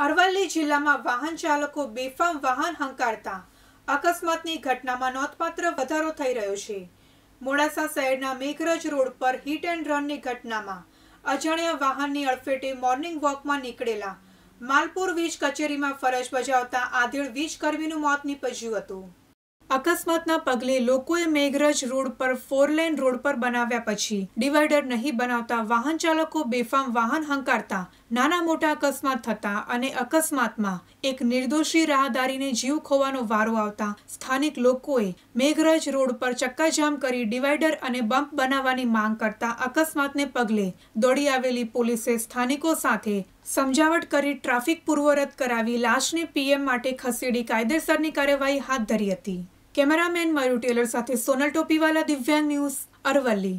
અરવલ્લી જિલ્લામાં વાહન ચાલકો બેફામ વાહન હંકારતા અકસ્માતની ઘટનામાં નોંધપાત્ર વધારો થઈ રહ્યો છે મોડાસા શહેરના મેઘરજ રોડ પર હિટ એન્ડ રનની ઘટનામાં અજાણ્યા વાહનની અડફેટે મોર્નિંગ વોકમાં નીકળેલા માલપુર વીજ કચેરીમાં ફરજ બજાવતા આધેડ વીજ કર્મીનું મોત નીપજ્યું હતું અકસ્માતના પગલે લોકોએ મેઘરજ રોડ પર ફોરલેન રોડ પર બનાવ્યા પછી ડિવાઈડર નહીં બનાવતા વાહન ચાલકો બેફામ વાહન હંકારતા નાના મોટા અકસ્માત થતા અને અકસ્માતમાં એક નિર્દોષી રાહદારીને જીવ ખોવાનો વારો આવતા સ્થાનિક લોકોએ મેઘરજ રોડ પર ચક્કાજામ કરી ડિવાઈડર અને બમ્પ બનાવવાની માંગ કરતા અકસ્માતને પગલે દોડી આવેલી પોલીસે સ્થાનિકો સાથે સમજાવટ કરી ટ્રાફિક પૂર્વરત કરાવી લાશને પીએમ માટે ખસેડી કાયદેસરની કાર્યવાહી હાથ ધરી હતી કેમેરામેન મયુર ટેલર સાથે સોનલ ટોપીવાલા દિવ્યાંગ ન્યૂઝ અરવલ્લી